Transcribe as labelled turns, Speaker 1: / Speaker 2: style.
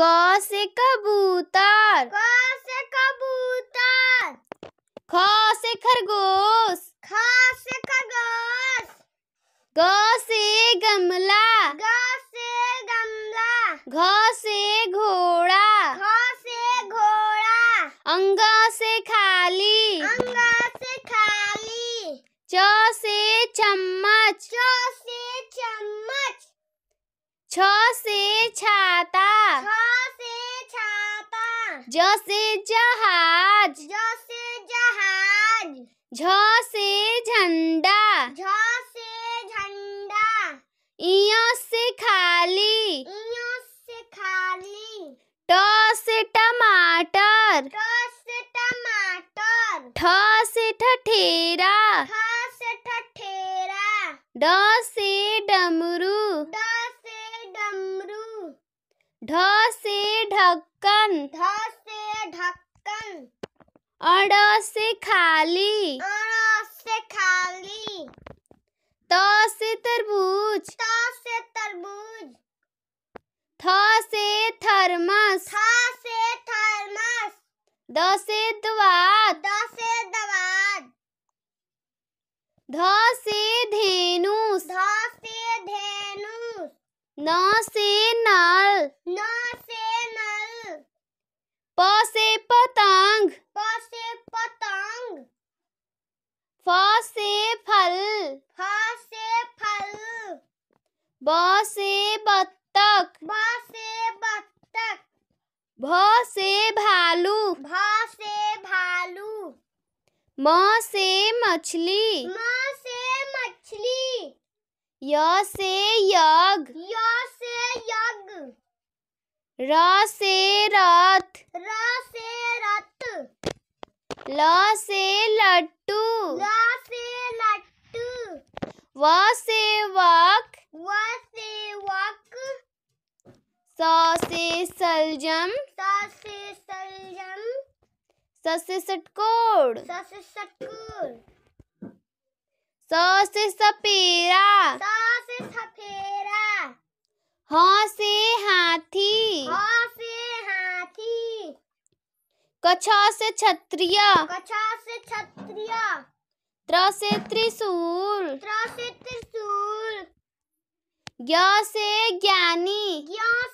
Speaker 1: क से कबूतर क
Speaker 2: से कबूतर
Speaker 1: ख से खरगोश
Speaker 2: ख से खरगोश
Speaker 1: ग से गमला ग से गमला घ से घोड़ा घ
Speaker 2: से घोड़ा
Speaker 1: अंग से खाली अंग से खाली च से चम्मच च से चम्मच छ से छाता जैसे जहाज ज
Speaker 2: जहाज
Speaker 1: झ से झंडा झ
Speaker 2: से झंडा
Speaker 1: इयो से खाली
Speaker 2: इयो से खाली
Speaker 1: ट से टमाटर ट
Speaker 2: से टमाटर
Speaker 1: ठ से ठठेरा ठ
Speaker 2: से ठठेरा
Speaker 1: ड से डमरू ड
Speaker 2: से डमरू
Speaker 1: ढ से ढक्कन ढ अड़ से खाली
Speaker 2: से खाली त
Speaker 1: तो से तरबूज त
Speaker 2: तो से तरबूज
Speaker 1: थ से थर्मस थ
Speaker 2: से थर्मस
Speaker 1: द से दवात द
Speaker 2: से दवात
Speaker 1: ध से धेनुस ध
Speaker 2: से धेनुस
Speaker 1: न से नल न
Speaker 2: से नल
Speaker 1: प से पत ब से बत्तख ब
Speaker 2: से बत्तख
Speaker 1: भ से भालू भ
Speaker 2: से भालू
Speaker 1: म से मछली म से मछली य से यज्ञ य से यज्ञ र से रथ र से रथ ल से लट्टू ल
Speaker 2: से लट्टू
Speaker 1: व से वक
Speaker 2: व से वक
Speaker 1: से सलजम
Speaker 2: स सलजम
Speaker 1: स से सटकोड़ स
Speaker 2: से सटकोड़
Speaker 1: स सपेरा स
Speaker 2: से सफेरा
Speaker 1: ह से हाथी ह
Speaker 2: से हाथी
Speaker 1: कछा से छत्रिया कछा
Speaker 2: से छत्रिया
Speaker 1: त्र से त्रिशूल त्र
Speaker 2: से त्रिशूल
Speaker 1: ज्ञ से ज्ञानी
Speaker 2: ज्ञ